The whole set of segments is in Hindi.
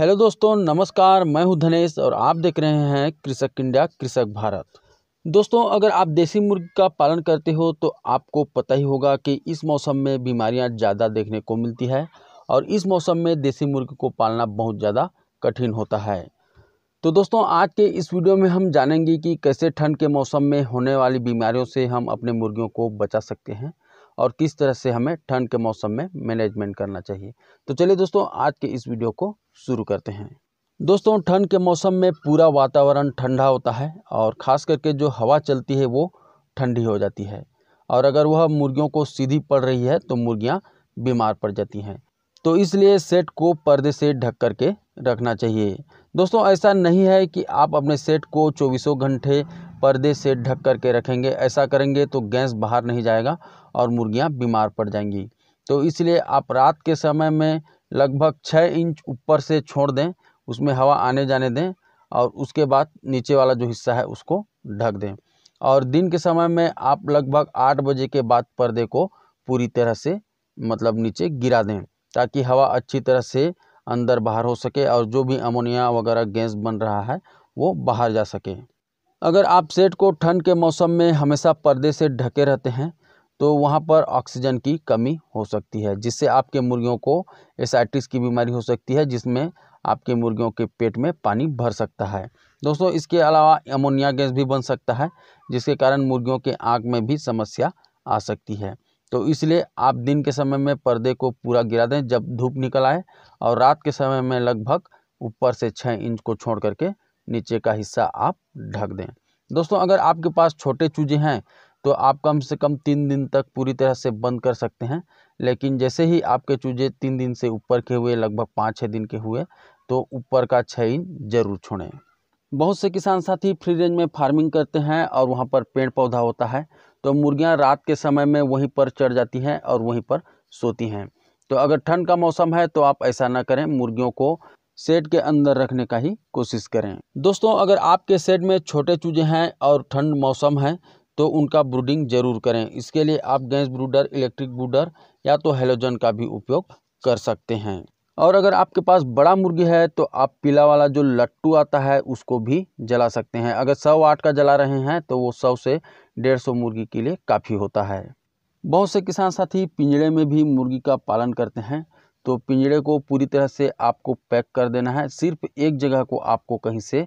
हेलो दोस्तों नमस्कार मैं हूं धनेश और आप देख रहे हैं कृषक इंडिया कृषक भारत दोस्तों अगर आप देसी मुर्गी का पालन करते हो तो आपको पता ही होगा कि इस मौसम में बीमारियां ज़्यादा देखने को मिलती है और इस मौसम में देसी मुर्गी को पालना बहुत ज़्यादा कठिन होता है तो दोस्तों आज के इस वीडियो में हम जानेंगे कि कैसे ठंड के मौसम में होने वाली बीमारियों से हम अपने मुर्गियों को बचा सकते हैं और किस तरह से हमें ठंड के मौसम में मैनेजमेंट करना चाहिए तो चलिए दोस्तों आज के इस वीडियो को शुरू करते हैं दोस्तों ठंड के मौसम में पूरा वातावरण ठंडा होता है और ख़ास करके जो हवा चलती है वो ठंडी हो जाती है और अगर वह मुर्गियों को सीधी पड़ रही है तो मुर्गियाँ बीमार पड़ जाती हैं तो इसलिए सेट को पर्दे से ढक कर के रखना चाहिए दोस्तों ऐसा नहीं है कि आप अपने सेट को चौबीसों घंटे पर्दे से ढक करके रखेंगे ऐसा करेंगे तो गैस बाहर नहीं जाएगा और मुर्गियाँ बीमार पड़ जाएंगी तो इसलिए आप रात के समय में लगभग छः इंच ऊपर से छोड़ दें उसमें हवा आने जाने दें और उसके बाद नीचे वाला जो हिस्सा है उसको ढक दें और दिन के समय में आप लगभग आठ बजे के बाद पर्दे को पूरी तरह से मतलब नीचे गिरा दें ताकि हवा अच्छी तरह से अंदर बाहर हो सके और जो भी अमोनिया वगैरह गैस बन रहा है वो बाहर जा सके अगर आप सेट को ठंड के मौसम में हमेशा पर्दे से ढके रहते हैं तो वहाँ पर ऑक्सीजन की कमी हो सकती है जिससे आपके मुर्गियों को एसाइटिस की बीमारी हो सकती है जिसमें आपके मुर्गियों के पेट में पानी भर सकता है दोस्तों इसके अलावा अमोनिया गैस भी बन सकता है जिसके कारण मुर्गियों के आँख में भी समस्या आ सकती है तो इसलिए आप दिन के समय में पर्दे को पूरा गिरा दें जब धूप निकल आए और रात के समय में लगभग ऊपर से छः इंच को छोड़ करके नीचे का हिस्सा आप ढक दें दोस्तों अगर आपके पास छोटे चूजे हैं तो आप कम से कम तीन दिन तक पूरी तरह से बंद कर सकते हैं लेकिन जैसे ही आपके चूजे तीन दिन से ऊपर के हुए लगभग पाँच छः दिन के हुए तो ऊपर का छः इंच जरूर छोड़ें बहुत से किसान साथी फ्री रेंज में फार्मिंग करते हैं और वहाँ पर पेड़ पौधा होता है तो मुर्गियाँ रात के समय में वहीं पर चढ़ जाती हैं और वहीं पर सोती हैं तो अगर ठंड का मौसम है तो आप ऐसा ना करें मुर्गियों को सेट के अंदर रखने का ही कोशिश करें दोस्तों अगर आपके सेट में छोटे चूजे हैं और ठंड मौसम है तो उनका ब्रूडिंग जरूर करें इसके लिए आप गैस ब्रूडर इलेक्ट्रिक ब्रूडर या तो हेलोजन का भी उपयोग कर सकते हैं और अगर आपके पास बड़ा मुर्गी है तो आप पीला वाला जो लट्टू आता है उसको भी जला सकते हैं अगर सौ वाट का जला रहे हैं तो वो सौ से डेढ़ सौ मुर्गी के लिए काफ़ी होता है बहुत से किसान साथी पिंजड़े में भी मुर्गी का पालन करते हैं तो पिंजड़े को पूरी तरह से आपको पैक कर देना है सिर्फ एक जगह को आपको कहीं से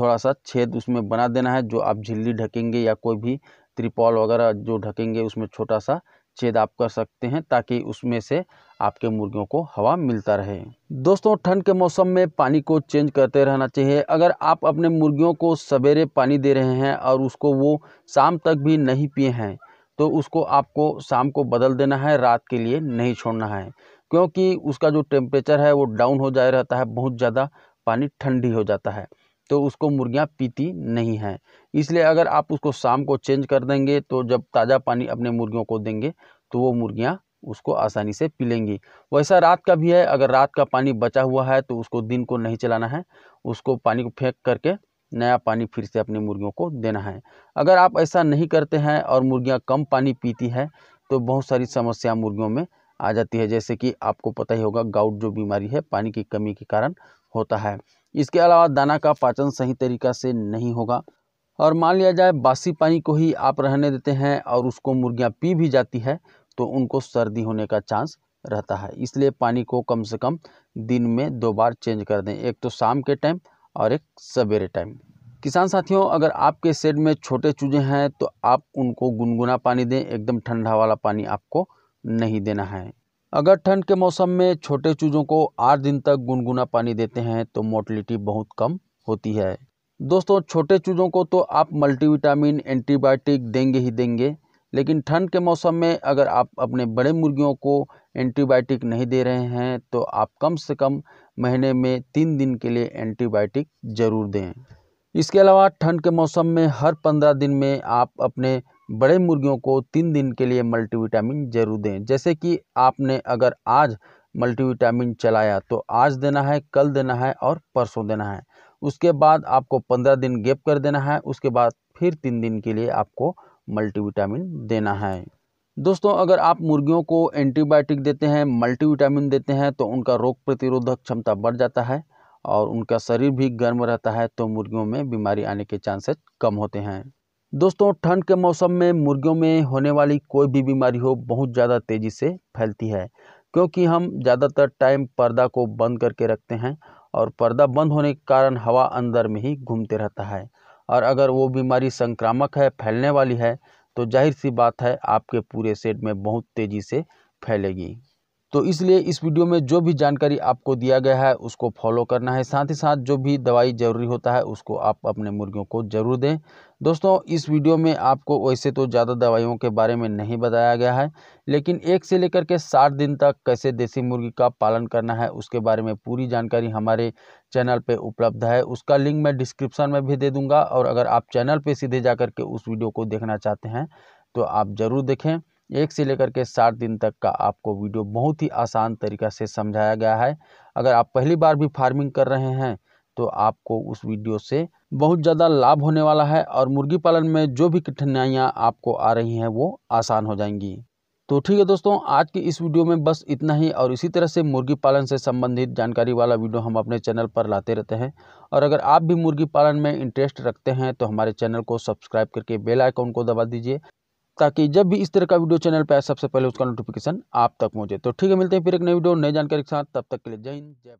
थोड़ा सा छेद उसमें बना देना है जो आप झिल्ली ढकेंगे या कोई भी त्रिपॉल वगैरह जो ढकेंगे उसमें छोटा सा छेद आप कर सकते हैं ताकि उसमें से आपके मुर्गियों को हवा मिलता रहे दोस्तों ठंड के मौसम में पानी को चेंज करते रहना चाहिए अगर आप अपने मुर्गियों को सवेरे पानी दे रहे हैं और उसको वो शाम तक भी नहीं पिए हैं तो उसको आपको शाम को बदल देना है रात के लिए नहीं छोड़ना है क्योंकि उसका जो टेम्परेचर है वो डाउन हो जाए रहता है बहुत ज़्यादा पानी ठंडी हो जाता है तो उसको मुर्गियाँ पीती नहीं हैं इसलिए अगर आप उसको शाम को चेंज कर देंगे तो जब ताज़ा पानी अपने मुर्गियों को देंगे तो वो मुर्गियाँ उसको आसानी से पी लेंगी वैसा रात का भी है अगर रात का पानी बचा हुआ है तो उसको दिन को नहीं चलाना है उसको पानी को फेंक करके नया पानी फिर से अपनी मुर्गियों को देना है अगर आप ऐसा नहीं करते हैं और मुर्गियाँ कम पानी पीती हैं तो बहुत सारी समस्या मुर्गियों में आ जाती है जैसे कि आपको पता ही होगा गाउट जो बीमारी है पानी की कमी के कारण होता है इसके अलावा दाना का पाचन सही तरीका से नहीं होगा और मान लिया जाए बासी पानी को ही आप रहने देते हैं और उसको मुर्गियाँ पी भी जाती है तो उनको सर्दी होने का चांस रहता है इसलिए पानी को कम से कम दिन में दो बार चेंज कर दें एक तो शाम के टाइम और एक सवेरे टाइम किसान साथियों अगर आपके शेड में छोटे चूजे हैं तो आप उनको गुनगुना पानी दें एकदम ठंडा वाला पानी आपको नहीं देना है अगर ठंड के मौसम में छोटे चूजों को आठ दिन तक गुनगुना पानी देते हैं तो मोटिलिटी बहुत कम होती है दोस्तों छोटे चूजों को तो आप मल्टीविटामिन एंटीबायोटिक देंगे ही देंगे लेकिन ठंड के मौसम में अगर आप अपने बड़े मुर्गियों को एंटीबायोटिक नहीं दे रहे हैं तो आप कम से कम महीने में तीन दिन के लिए एंटीबायोटिक ज़रूर दें इसके अलावा ठंड के मौसम में हर पंद्रह दिन में आप अपने बड़े मुर्गियों को तीन दिन के लिए मल्टीविटामिन ज़रूर दें जैसे कि आपने अगर आज मल्टीविटामिन चलाया तो आज देना है कल देना है और परसों देना है उसके बाद आपको पंद्रह दिन गेप कर देना है उसके बाद फिर तीन दिन के लिए आपको मल्टीविटामिन देना है दोस्तों अगर आप मुर्गियों को एंटीबायोटिक देते हैं मल्टीविटामिन देते हैं तो उनका रोग प्रतिरोधक क्षमता बढ़ जाता है और उनका शरीर भी गर्म रहता है तो मुर्गियों में बीमारी आने के चांसेस कम होते हैं दोस्तों ठंड के मौसम में मुर्गियों में होने वाली कोई भी बीमारी हो बहुत ज़्यादा तेज़ी से फैलती है क्योंकि हम ज़्यादातर टाइम पर्दा को बंद करके रखते हैं और पर्दा बंद होने के कारण हवा अंदर में ही घूमते रहता है और अगर वो बीमारी संक्रामक है फैलने वाली है तो जाहिर सी बात है आपके पूरे सेट में बहुत तेज़ी से फैलेगी तो इसलिए इस वीडियो में जो भी जानकारी आपको दिया गया है उसको फॉलो करना है साथ ही साथ जो भी दवाई ज़रूरी होता है उसको आप अपने मुर्गियों को ज़रूर दें दोस्तों इस वीडियो में आपको वैसे तो ज़्यादा दवाइयों के बारे में नहीं बताया गया है लेकिन एक से लेकर के साठ दिन तक कैसे देसी मुर्गी का पालन करना है उसके बारे में पूरी जानकारी हमारे चैनल पर उपलब्ध है उसका लिंक मैं डिस्क्रिप्शन में भी दे दूँगा और अगर आप चैनल पर सीधे जा के उस वीडियो को देखना चाहते हैं तो आप ज़रूर देखें एक से लेकर के सात दिन तक का आपको वीडियो बहुत ही आसान तरीका से समझाया गया है अगर आप पहली बार भी फार्मिंग कर रहे हैं तो आपको उस वीडियो से बहुत ज़्यादा लाभ होने वाला है और मुर्गी पालन में जो भी कठिनाइयाँ आपको आ रही हैं वो आसान हो जाएंगी तो ठीक है दोस्तों आज की इस वीडियो में बस इतना ही और इसी तरह से मुर्गी पालन से संबंधित जानकारी वाला वीडियो हम अपने चैनल पर लाते रहते हैं और अगर आप भी मुर्गी पालन में इंटरेस्ट रखते हैं तो हमारे चैनल को सब्सक्राइब करके बेल आइकॉन को दबा दीजिए ताकि जब भी इस तरह का वीडियो चैनल पर आए सबसे पहले उसका नोटिफिकेशन आप तक पहुंचे तो ठीक है मिलते हैं फिर एक नई वीडियो नई जानकारी के साथ तब तक के लिए जय हिंद जय